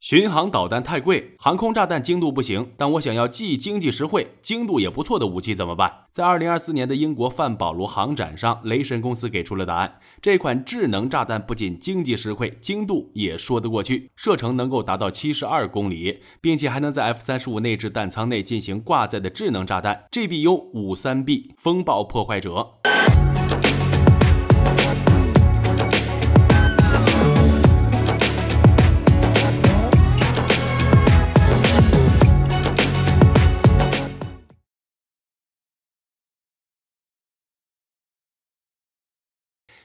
巡航导弹太贵，航空炸弹精度不行，但我想要既经济实惠、精度也不错的武器怎么办？在二零二四年的英国范堡罗航展上，雷神公司给出了答案。这款智能炸弹不仅经济实惠，精度也说得过去，射程能够达到七十二公里，并且还能在 F 三十五内置弹舱内进行挂载的智能炸弹 GBU 五三 B 风暴破坏者。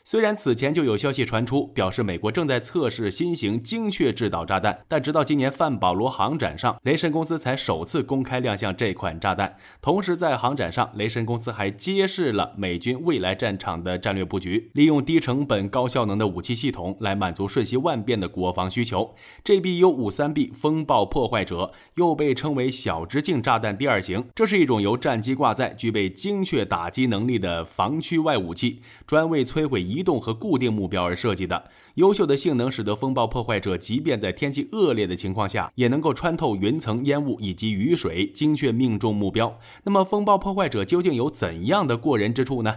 虽然此前就有消息传出，表示美国正在测试新型精确制导炸弹，但直到今年范堡罗航展上，雷神公司才首次公开亮相这款炸弹。同时，在航展上，雷神公司还揭示了美军未来战场的战略布局，利用低成本、高效能的武器系统来满足瞬息万变的国防需求。GBU-53B 风暴破坏者又被称为小直径炸弹第二型，这是一种由战机挂载、具备精确打击能力的防区外武器，专为摧毁一。移动和固定目标而设计的，优秀的性能使得风暴破坏者即便在天气恶劣的情况下，也能够穿透云层、烟雾以及雨水，精确命中目标。那么，风暴破坏者究竟有怎样的过人之处呢？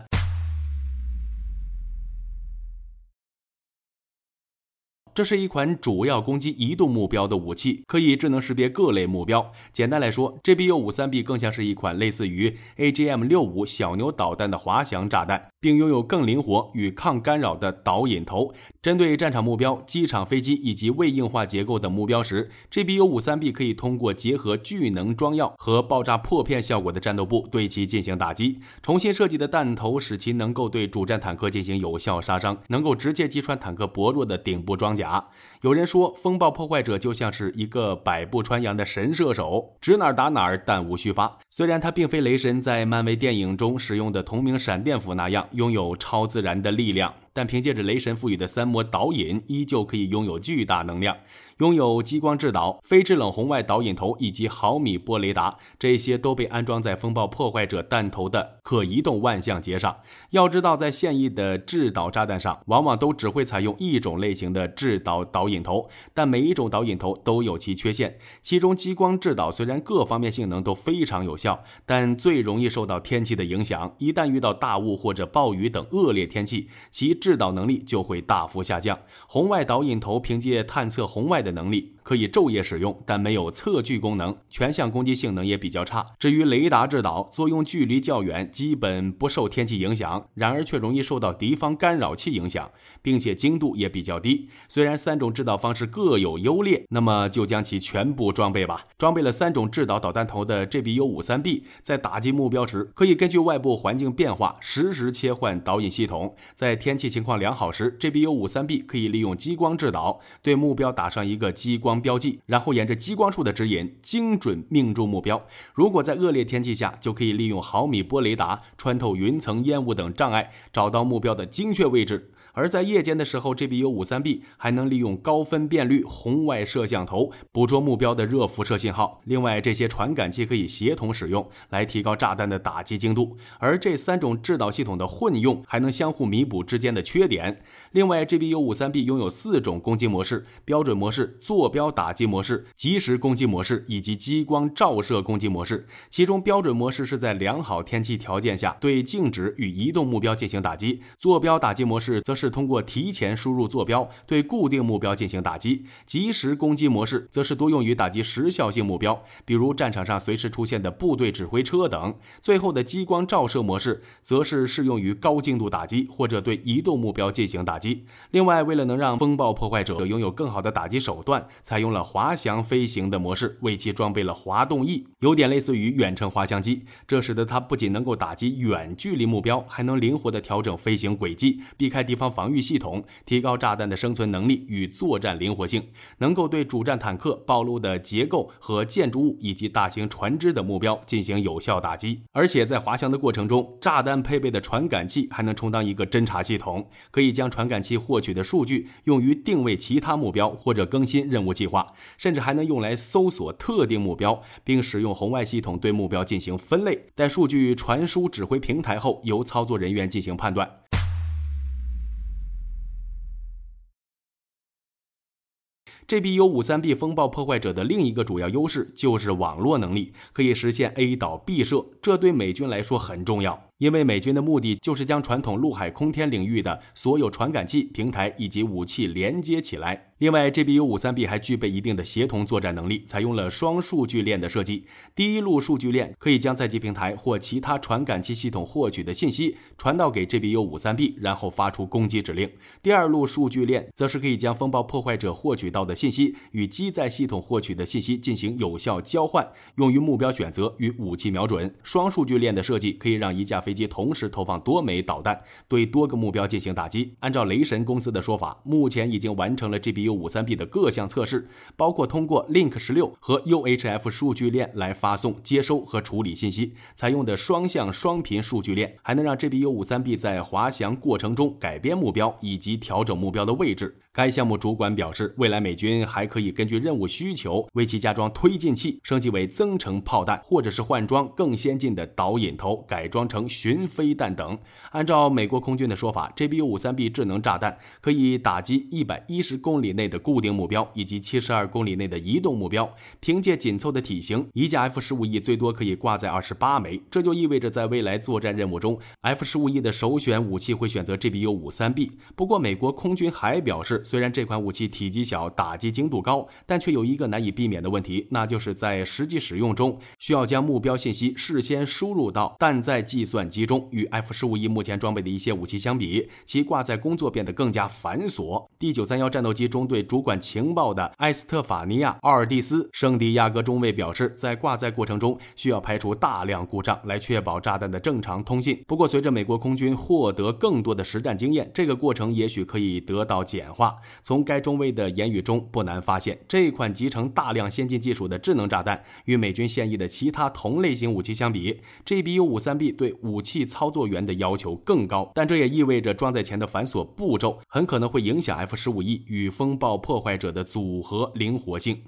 这是一款主要攻击移动目标的武器，可以智能识别各类目标。简单来说 g b u 五三 b 更像是一款类似于 a g m 六五小牛导弹的滑翔炸弹，并拥有更灵活与抗干扰的导引头。针对战场目标、机场飞机以及未硬化结构等目标时，GBU-53B 可以通过结合聚能装药和爆炸破片效果的战斗部对其进行打击。重新设计的弹头使其能够对主战坦克进行有效杀伤，能够直接击穿坦克薄弱的顶部装甲。有人说，风暴破坏者就像是一个百步穿杨的神射手，指哪打哪，弹无虚发。虽然它并非雷神在漫威电影中使用的同名闪电斧那样拥有超自然的力量。但凭借着雷神赋予的三魔导引，依旧可以拥有巨大能量。拥有激光制导、非制冷红外导引头以及毫米波雷达，这些都被安装在风暴破坏者弹头的可移动万向节上。要知道，在现役的制导炸弹上，往往都只会采用一种类型的制导导引头，但每一种导引头都有其缺陷。其中，激光制导虽然各方面性能都非常有效，但最容易受到天气的影响。一旦遇到大雾或者暴雨等恶劣天气，其制导能力就会大幅下降。红外导引头凭借探测红外的的能力可以昼夜使用，但没有测距功能，全向攻击性能也比较差。至于雷达制导，作用距离较远，基本不受天气影响，然而却容易受到敌方干扰器影响，并且精度也比较低。虽然三种制导方式各有优劣，那么就将其全部装备吧。装备了三种制导导弹头的 GBU-53B，在打击目标时，可以根据外部环境变化实时切换导引系统。在天气情况良好时，GBU-53B 可以利用激光制导对目标打上一。一个激光标记，然后沿着激光束的指引，精准命中目标。如果在恶劣天气下，就可以利用毫米波雷达穿透云层、烟雾等障碍，找到目标的精确位置。而在夜间的时候，GBU-53B 还能利用高分辨率红外摄像头捕捉目标的热辐射信号。另外，这些传感器可以协同使用，来提高炸弹的打击精度。而这三种制导系统的混用，还能相互弥补之间的缺点。另外，GBU-53B 拥有四种攻击模式：标准模式、坐标打击模式、即时攻击模式以及激光照射攻击模式。其中，标准模式是在良好天气条件下对静止与移动目标进行打击；坐标打击模式则。是通过提前输入坐标对固定目标进行打击；及时攻击模式则是多用于打击时效性目标，比如战场上随时出现的部队指挥车等；最后的激光照射模式则是适用于高精度打击或者对移动目标进行打击。另外，为了能让风暴破坏者拥有更好的打击手段，采用了滑翔飞行的模式，为其装备了滑动翼，有点类似于远程滑翔机。这使得它不仅能够打击远距离目标，还能灵活地调整飞行轨迹，避开敌方。防御系统提高炸弹的生存能力与作战灵活性，能够对主战坦克暴露的结构和建筑物以及大型船只的目标进行有效打击。而且在滑翔的过程中，炸弹配备的传感器还能充当一个侦察系统，可以将传感器获取的数据用于定位其他目标或者更新任务计划，甚至还能用来搜索特定目标，并使用红外系统对目标进行分类。待数据传输指挥平台后，由操作人员进行判断。GBU-53B 风暴破坏者的另一个主要优势就是网络能力，可以实现 A 导 B 射，这对美军来说很重要。因为美军的目的就是将传统陆海空天领域的所有传感器平台以及武器连接起来。另外，GBU-53B 还具备一定的协同作战能力，采用了双数据链的设计。第一路数据链可以将载机平台或其他传感器系统获取的信息传到给 GBU-53B，然后发出攻击指令。第二路数据链则是可以将风暴破坏者获取到的信息与机载系统获取的信息进行有效交换，用于目标选择与武器瞄准。双数据链的设计可以让一架。飞机同时投放多枚导弹，对多个目标进行打击。按照雷神公司的说法，目前已经完成了 GBU-53B 的各项测试，包括通过 Link 十六和 UHF 数据链来发送、接收和处理信息，采用的双向双频数据链还能让 GBU-53B 在滑翔过程中改变目标以及调整目标的位置。该项目主管表示，未来美军还可以根据任务需求为其加装推进器，升级为增程炮弹，或者是换装更先进的导引头，改装成巡飞弹等。按照美国空军的说法，GBU-53B 智能炸弹可以打击一百一十公里内的固定目标，以及七十二公里内的移动目标。凭借紧凑的体型，一架 F-15E 最多可以挂载二十八枚。这就意味着，在未来作战任务中，F-15E 的首选武器会选择 GBU-53B。不过，美国空军还表示。虽然这款武器体积小，打击精度高，但却有一个难以避免的问题，那就是在实际使用中需要将目标信息事先输入到弹载计算机中。与 F-15E 目前装备的一些武器相比，其挂载工作变得更加繁琐。D-931 战斗机中队主管情报的埃斯特法尼亚·奥尔蒂斯·圣地亚哥中尉表示，在挂载过程中需要排除大量故障来确保炸弹的正常通信。不过，随着美国空军获得更多的实战经验，这个过程也许可以得到简化。从该中尉的言语中不难发现，这款集成大量先进技术的智能炸弹，与美军现役的其他同类型武器相比，GBU-53B 对武器操作员的要求更高。但这也意味着装载前的繁琐步骤很可能会影响 F-15E 与风暴破坏者的组合灵活性。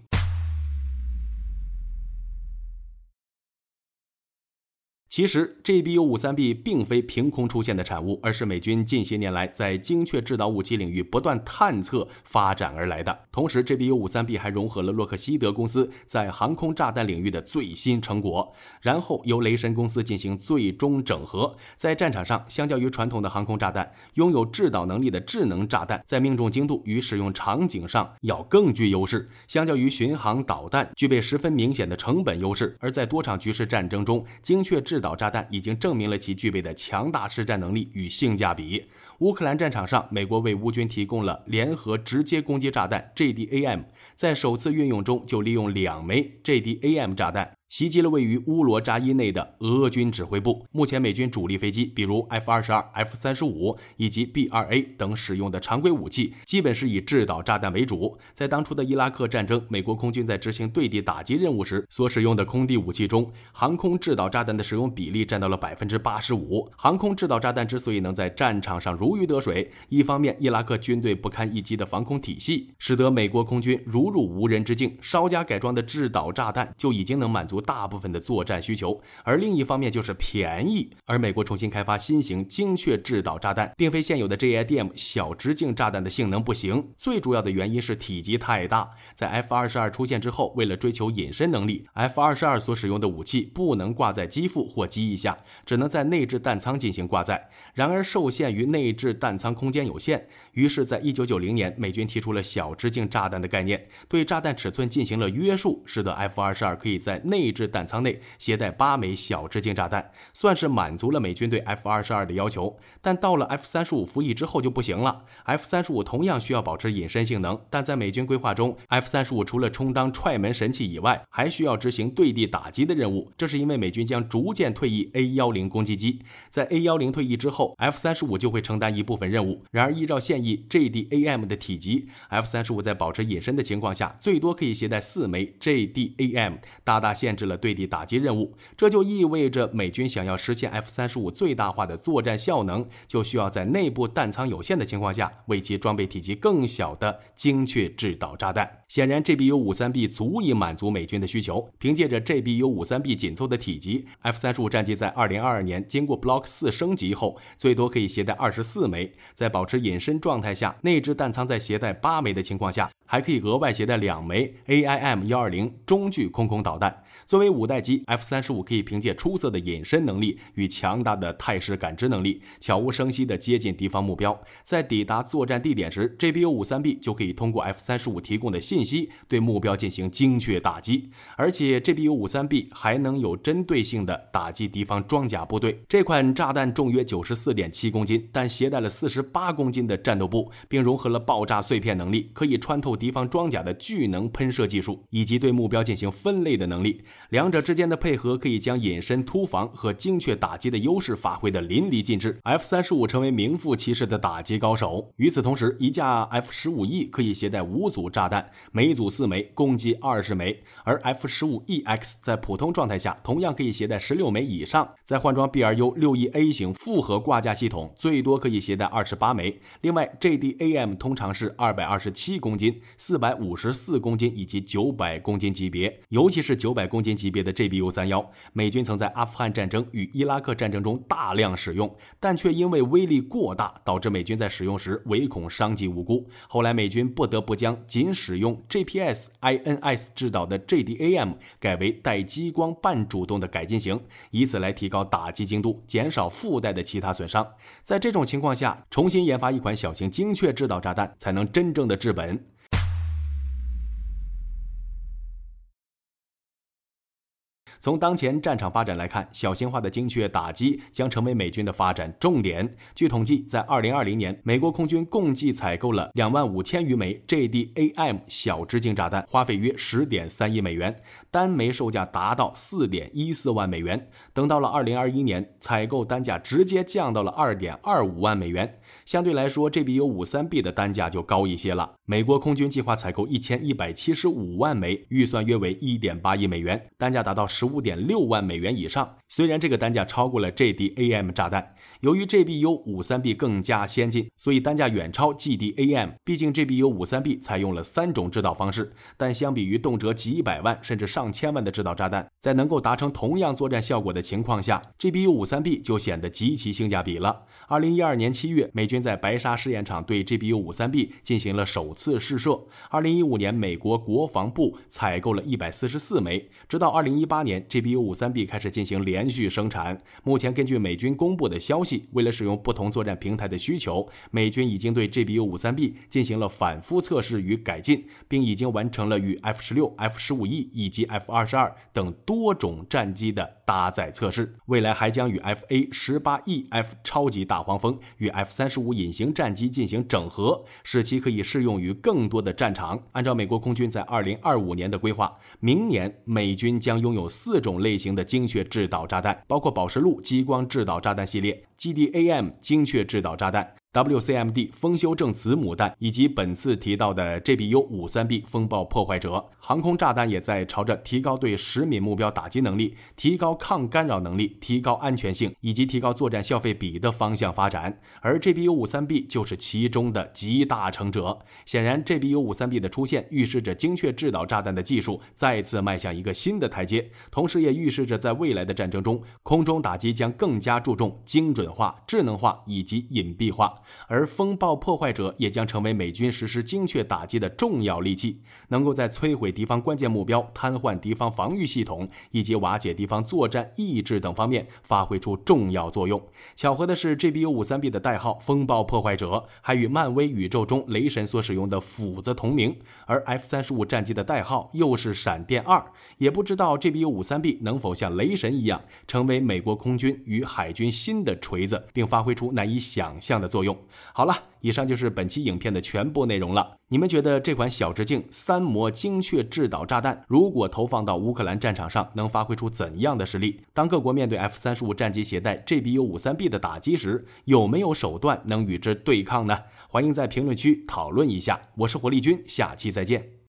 其实，GBU-53B 并非凭空出现的产物，而是美军近些年来在精确制导武器领域不断探测发展而来的。同时，GBU-53B 还融合了洛克希德公司在航空炸弹领域的最新成果，然后由雷神公司进行最终整合。在战场上，相较于传统的航空炸弹，拥有制导能力的智能炸弹在命中精度与使用场景上要更具优势；相较于巡航导弹，具备十分明显的成本优势。而在多场局势战争中，精确制导炸弹已经证明了其具备的强大实战能力与性价比。乌克兰战场上，美国为乌军提供了联合直接攻击炸弹 （JDAM），在首次运用中就利用两枚 JDAM 炸弹。袭击了位于乌罗扎伊内的俄军指挥部。目前，美军主力飞机，比如 F-22、F-35 以及 B-2A 等使用的常规武器，基本是以制导炸弹为主。在当初的伊拉克战争，美国空军在执行对地打击任务时所使用的空地武器中，航空制导炸弹的使用比例占到了百分之八十五。航空制导炸弹之所以能在战场上如鱼得水，一方面伊拉克军队不堪一击的防空体系，使得美国空军如入无人之境，稍加改装的制导炸弹就已经能满足。大部分的作战需求，而另一方面就是便宜。而美国重新开发新型精确制导炸弹，并非现有的 J I D M 小直径炸弹的性能不行，最主要的原因是体积太大。在 F 二十二出现之后，为了追求隐身能力，F 二十二所使用的武器不能挂在机腹或机翼下，只能在内置弹仓进行挂载。然而受限于内置弹仓空间有限，于是，在一九九零年，美军提出了小直径炸弹的概念，对炸弹尺寸进行了约束，使得 F 二十二可以在内。弹舱内携带八枚小直径炸弹，算是满足了美军对 F 二十二的要求。但到了 F 三十五服役之后就不行了。F 三十五同样需要保持隐身性能，但在美军规划中，F 三十五除了充当踹门神器以外，还需要执行对地打击的任务。这是因为美军将逐渐退役 A 幺零攻击机，在 A 幺零退役之后，F 三十五就会承担一部分任务。然而，依照现役 JdAM 的体积，F 三十五在保持隐身的情况下，最多可以携带四枚 JdAM，大大限。制。制了对地打击任务，这就意味着美军想要实现 F 三十五最大化的作战效能，就需要在内部弹仓有限的情况下，为其装备体积更小的精确制导炸弹。显然，GBU 五三 B 足以满足美军的需求。凭借着 GBU 五三 B 紧凑的体积，F 三十五战机在二零二二年经过 Block 四升级后，最多可以携带二十四枚。在保持隐身状态下，内置弹仓在携带八枚的情况下。还可以额外携带两枚 AIM 幺二零中距空空导弹。作为五代机，F 三十五可以凭借出色的隐身能力与强大的态势感知能力，悄无声息地接近敌方目标。在抵达作战地点时，GBU 五三 B 就可以通过 F 三十五提供的信息，对目标进行精确打击。而且，GBU 五三 B 还能有针对性的打击敌方装甲部队。这款炸弹重约九十四点七公斤，但携带了四十八公斤的战斗部，并融合了爆炸碎片能力，可以穿透。敌方装甲的聚能喷射技术以及对目标进行分类的能力，两者之间的配合可以将隐身突防和精确打击的优势发挥的淋漓尽致。F 三十五成为名副其实的打击高手。与此同时，一架 F 十五 E 可以携带五组炸弹，每组四枚，共计二十枚。而 F 十五 EX 在普通状态下同样可以携带十六枚以上，在换装 B R U 六 E A 型复合挂架系统，最多可以携带二十八枚。另外，J D A M 通常是二百二十七公斤。四百五十四公斤以及九百公斤级别，尤其是九百公斤级别的 GBU 三幺，美军曾在阿富汗战争与伊拉克战争中大量使用，但却因为威力过大，导致美军在使用时唯恐伤及无辜。后来，美军不得不将仅使用 GPS INS 制导的 GDA M 改为带激光半主动的改进型，以此来提高打击精度，减少附带的其他损伤。在这种情况下，重新研发一款小型精确制导炸弹，才能真正的治本。从当前战场发展来看，小型化的精确打击将成为美军的发展重点。据统计，在二零二零年，美国空军共计采购了两万五千余枚 JDAM 小直径炸弹，花费约十点三亿美元，单枚售价达到四点一四万美元。等到了二零二一年，采购单价直接降到了二点二五万美元。相对来说，这笔有五三 B 的单价就高一些了。美国空军计划采购一千一百七十五万枚，预算约为一点八亿美元，单价达到十。五点六万美元以上，虽然这个单价超过了 G D A M 炸弹，由于 G B U 五三 B 更加先进，所以单价远超 G D A M。毕竟 G B U 五三 B 采用了三种制导方式，但相比于动辄几百万甚至上千万的制导炸弹，在能够达成同样作战效果的情况下，G B U 五三 B 就显得极其性价比了。二零一二年七月，美军在白沙试验场对 G B U 五三 B 进行了首次试射。二零一五年，美国国防部采购了一百四十四枚，直到二零一八年。GBU-53B 开始进行连续生产。目前，根据美军公布的消息，为了使用不同作战平台的需求，美军已经对 GBU-53B 进行了反复测试与改进，并已经完成了与 F-16、F-15E 以及 F-22 等多种战机的。搭载测试，未来还将与 F A 十八 E F 超级大黄蜂与 F 三十五隐形战机进行整合，使其可以适用于更多的战场。按照美国空军在二零二五年的规划，明年美军将拥有四种类型的精确制导炸弹，包括宝石路激光制导炸弹系列、G D A M 精确制导炸弹。WCMD 风修正子母弹以及本次提到的 GBU-53B 风暴破坏者航空炸弹，也在朝着提高对实敏目标打击能力、提高抗干扰能力、提高安全性以及提高作战消费比的方向发展。而 GBU-53B 就是其中的集大成者。显然，GBU-53B 的出现预示着精确制导炸弹的技术再次迈向一个新的台阶，同时也预示着在未来的战争中，空中打击将更加注重精准化、智能化以及隐蔽化。而风暴破坏者也将成为美军实施精确打击的重要利器，能够在摧毁敌方关键目标、瘫痪敌方防御系统以及瓦解敌方作战意志等方面发挥出重要作用。巧合的是，GBU-53B 的代号“风暴破坏者”还与漫威宇宙中雷神所使用的斧子同名，而 F-35 战机的代号又是“闪电二”。也不知道 GBU-53B 能否像雷神一样，成为美国空军与海军新的锤子，并发挥出难以想象的作用。好了，以上就是本期影片的全部内容了。你们觉得这款小直径三模精确制导炸弹，如果投放到乌克兰战场上，能发挥出怎样的实力？当各国面对 F 三十五战机携带 GBU 五三 B 的打击时，有没有手段能与之对抗呢？欢迎在评论区讨论一下。我是火力军，下期再见。